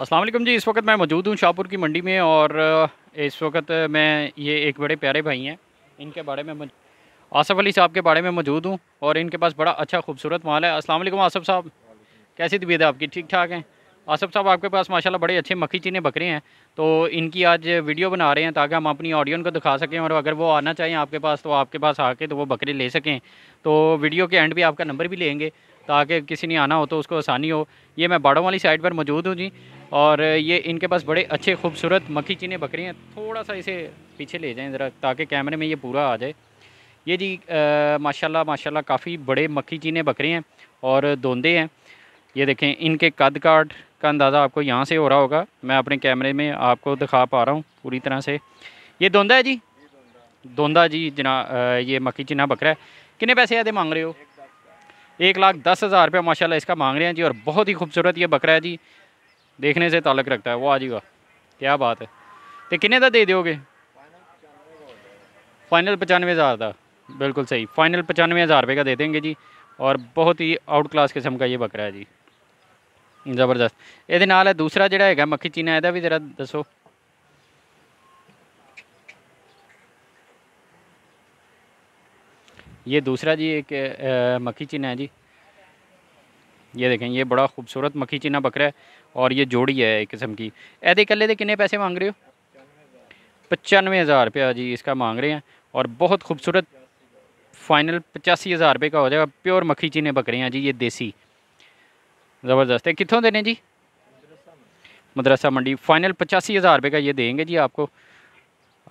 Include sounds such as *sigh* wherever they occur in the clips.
असलम जी इस वक्त मैं मौजूद हूँ शाहपुर की मंडी में और इस वक्त मैं ये एक बड़े प्यारे भाई हैं इनके बारे में आसफ़ अली साहब के बारे में मौजूद हूँ और इनके पास बड़ा अच्छा खूबसूरत माल है असलम आसफ़ साहब कैसी तबीयत है आपकी ठीक ठाक हैं आसफ़ साहब आपके पास माशाल्लाह बड़े अच्छे मक्खी चीने बकरे हैं तो इनकी आज वीडियो बना रहे हैं ताकि हम अपनी ऑडियो को दिखा सकें और अगर वो आना चाहें आपके पास तो आपके पास आके तो वो बकरे ले सकें तो वीडियो के एंड भी आपका नंबर भी लेंगे ताकि किसी ने आना हो तो उसको आसानी हो ये मैं बाड़ों वाली साइड पर मौजूद हूँ जी और ये इनके पास बड़े अच्छे खूबसूरत मक्खी चीने बकरी हैं थोड़ा सा इसे पीछे ले जाएं ज़रा ताकि कैमरे में ये पूरा आ जाए ये जी माशाल्लाह माशाल्लाह काफ़ी बड़े मक्खी चीने बकरे हैं और दोंदे हैं ये देखें इनके कद काट का अंदाज़ा आपको यहाँ से हो रहा होगा मैं अपने कैमरे में आपको दिखा पा रहा हूँ पूरी तरह से ये दोंदा है जी दोंदा जी जना ये मक्खी चीना बकरा है कितने पैसे आते मांग रहे हो एक लाख दस हज़ार रुपये माशाल्लाह इसका मांग रहे हैं जी और बहुत ही खूबसूरत ये बकरा है जी देखने से तालक रखता है वो आ जाएगा क्या बात है तो किन्ने का दे दोगे फाइनल पचानवे हज़ार का बिल्कुल सही फाइनल पचानवे हज़ार रुपये का दे देंगे जी और बहुत ही आउट क्लास किस्म का ये बकरा है जी ये नाल है दूसरा जोड़ा है ਮੱਖੀ चीना यदा भी जरा दसो ये दूसरा जी एक ਮੱਖੀ चीना है जी ये देखें ये बड़ा खूबसूरत मक्खी चीना बकरा है और ये जोड़ी है एक किस्म की ऐसे कल के कितने पैसे मांग रहे हो पचानवे हज़ार रुपया जी इसका मांग रहे हैं और बहुत खूबसूरत फाइनल पचासी हज़ार रुपये का हो जाएगा प्योर मक्खी चीने बकरे हैं जी ये देसी ज़बरदस्त है कितों देने जी मदरसा मंडी फाइनल पचासी हज़ार रुपये का ये देंगे जी आपको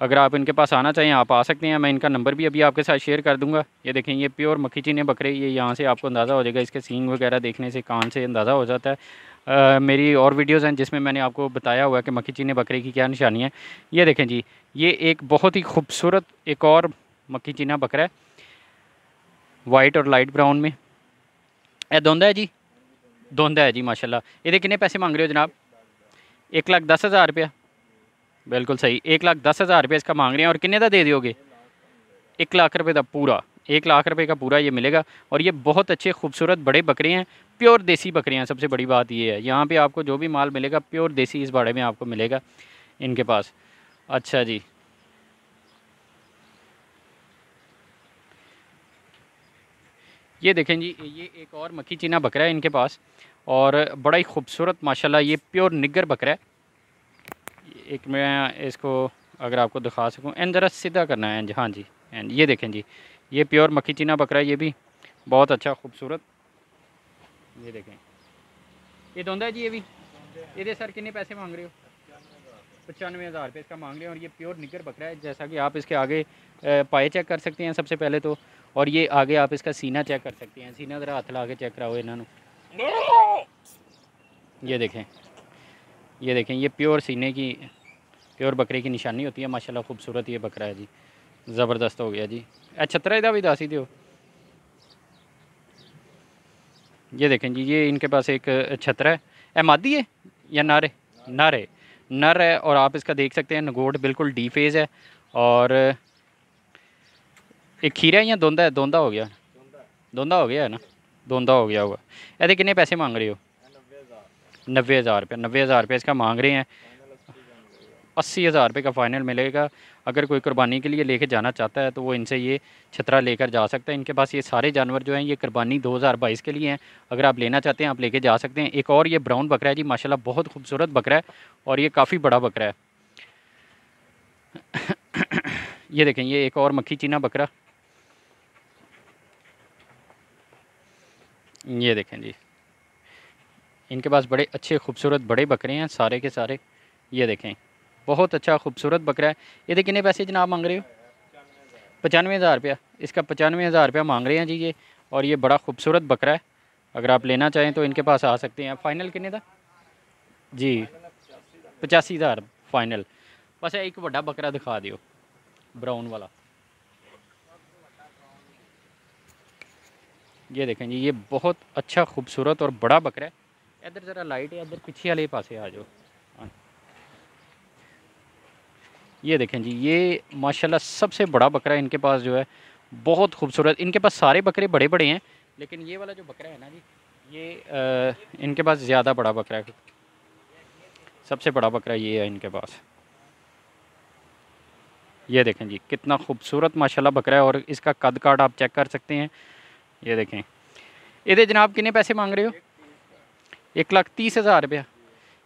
अगर आप इनके पास आना चाहें आप आ सकते हैं मैं इनका नंबर भी अभी आपके साथ शेयर कर दूंगा ये देखें ये प्योर मक्खी चीने बकरे ये यहाँ से आपको अंदाज़ा हो जाएगा इसके सींग वगैरह देखने से कान से अंदाज़ा हो जाता है आ, मेरी और वीडियोस हैं जिसमें मैंने आपको बताया हुआ है कि मक्खी चीने बकरे की क्या निशानी है ये देखें जी ये एक बहुत ही खूबसूरत एक और मक्खी चीना बकरा है वाइट और लाइट ब्राउन में यह धोंदा है जी धोंदा है जी माशाला ये कितने पैसे मांग रहे हो जनाब एक लाख दस हज़ार रुपया बिल्कुल सही एक लाख दस हज़ार रुपये इसका मांग रहे हैं और कितने का दे दोगे एक लाख रुपये का पूरा एक लाख रुपए का पूरा ये मिलेगा और ये बहुत अच्छे खूबसूरत बड़े बकरे हैं प्योर देसी बकरे हैं सबसे बड़ी बात ये है यहाँ पे आपको जो भी माल मिलेगा प्योर देसी इस भाड़े में आपको मिलेगा इनके पास अच्छा जी ये देखें जी ये एक और मक्की चीना बकरा है इनके पास और बड़ा ही खूबसूरत माशाल्लाह ये प्योर निगर बकरा है एक मैं इसको अगर आपको दिखा सकूँ एन ज़रा सीधा करना है जी हाँ जी एंड ये देखें जी ये प्योर मक्खी चीना बकरा ये भी बहुत अच्छा खूबसूरत ये देखें ये धोंदा है जी ये भी ये सर कितने पैसे मांग रहे हो पचानवे हज़ार रुपये इसका मांग रहे हैं और ये प्योर निगर बकरा है जैसा कि आप इसके आगे पाए चेक कर सकते हैं सबसे पहले तो और ये आगे आप इसका सीना चेक कर सकते हैं सीना ज़रा हथ ला के चेक कराओ इन्हों ये देखें ये देखें ये प्योर सीने की प्योर बकरे की निशानी होती है माशाला खूबसूरत ये बकरा है जी ज़बरदस्त हो गया जी अच्छा, छतरा यदा भी दस ही दो ये देखें जी ये इनके पास एक छतरा है ए मादी है या नारे है नर है और आप इसका देख सकते हैं नगोट बिल्कुल डी फेज़ है और एक खीरा है या दोंदा है दोंदा हो गया दोंदा हो गया है ना दोंदा हो गया होगा ऐसे कितने पैसे मांग रहे हो नब्बे हज़ार रुपये नब्बे हज़ार रुपये इसका मांग रहे हैं अस्सी हज़ार रुपये का फ़ाइनल मिलेगा अगर कोई कुर्बानी के लिए लेके जाना चाहता है तो वो इनसे ये छतरा लेकर जा सकता है इनके पास ये सारे जानवर जो हैं ये कुर्बानी 2022 के लिए हैं अगर आप लेना चाहते हैं आप लेके जा सकते हैं एक और ये ब्राउन बकरा है जी माशाल्लाह बहुत खूबसूरत बकरा है और ये काफ़ी बड़ा बकरा है *coughs* ये देखें ये एक और मक्खी चीना बकरा ये देखें जी इनके पास बड़े अच्छे खूबसूरत बड़े बकरे हैं सारे के सारे ये देखें बहुत अच्छा खूबसूरत बकरा है ये कितने पैसे जनाब मांग रहे हो पचानवे हज़ार रुपया इसका पचानवे हज़ार रुपया मांग रहे हैं जी ये और ये बड़ा खूबसूरत बकरा है अगर आप लेना चाहें तो इनके पास आ सकते हैं फाइनल किन्ने का जी पचासी हज़ार फाइनल बस एक बड़ा बकरा दिखा दियो ब्राउन वाला ये देखें जी ये बहुत अच्छा खूबसूरत और बड़ा बकरा है इधर ज़रा लाइट है इधर पीछे वाले पासे आ जाओ ये देखें जी ये माशाल्लाह सबसे बड़ा बकरा इनके पास जो है बहुत खूबसूरत इनके पास सारे बकरे बड़े बड़े हैं लेकिन ये वाला जो बकरा है ना जी ये आ, इनके पास ज़्यादा बड़ा बकरा है सबसे बड़ा बकरा ये है इनके पास ये देखें जी कितना खूबसूरत माशाल्लाह बकरा है और इसका कद काट आप चेक कर सकते हैं ये देखें इधर जनाब कितने पैसे मांग रहे हो एक लाख तीस हज़ार रुपया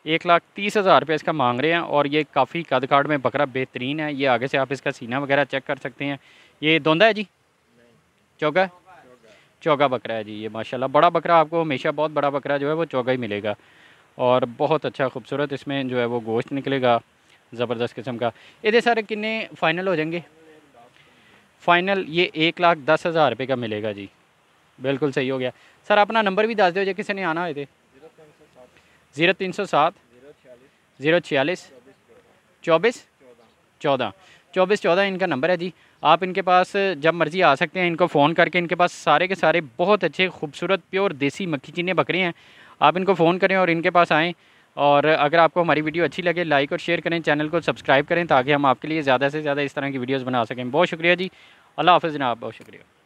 एक लाख तीस हज़ार रुपये इसका मांग रहे हैं और ये काफ़ी कद काट में बकरा बेहतरीन है ये आगे से आप इसका सीना वगैरह चेक कर सकते हैं ये धोंदा है जी चौगा चौगा बकरा है जी ये माशाल्लाह बड़ा बकरा आपको हमेशा बहुत बड़ा बकरा जो है वो चौगा ही मिलेगा और बहुत अच्छा खूबसूरत इसमें जो है वो गोश्त निकलेगा ज़बरदस्त किस्म का ये सारे किन्ने फ़ाइनल हो जाएंगे फ़ाइनल ये एक लाख दस हज़ार रुपये का मिलेगा जी बिल्कुल सही हो गया सर अपना नंबर भी दस दो जो किसी ने आना हो ज़ीरो तीन सौ सात ज़ीरो छियालीस चौबीस चौदह चौबीस चौदह इनका नंबर है जी आप इनके पास जब मर्ज़ी आ सकते हैं इनको फ़ोन करके इनके पास सारे के सारे बहुत अच्छे खूबसूरत प्योर देसी मक्खी चीनी बकरी हैं आप इनको फ़ोन करें और इनके पास आएँ और अगर आपको हमारी वीडियो अच्छी लगे लाइक और शेयर करें चैनल को सब्सक्राइब करें ताकि हम आपके लिए ज़्यादा से ज़्यादा इस तरह की वीडियोज़ बना सकें बहुत शुक्रिया जी अल्लाह हाफ़ जनाब बहुत शुक्रिया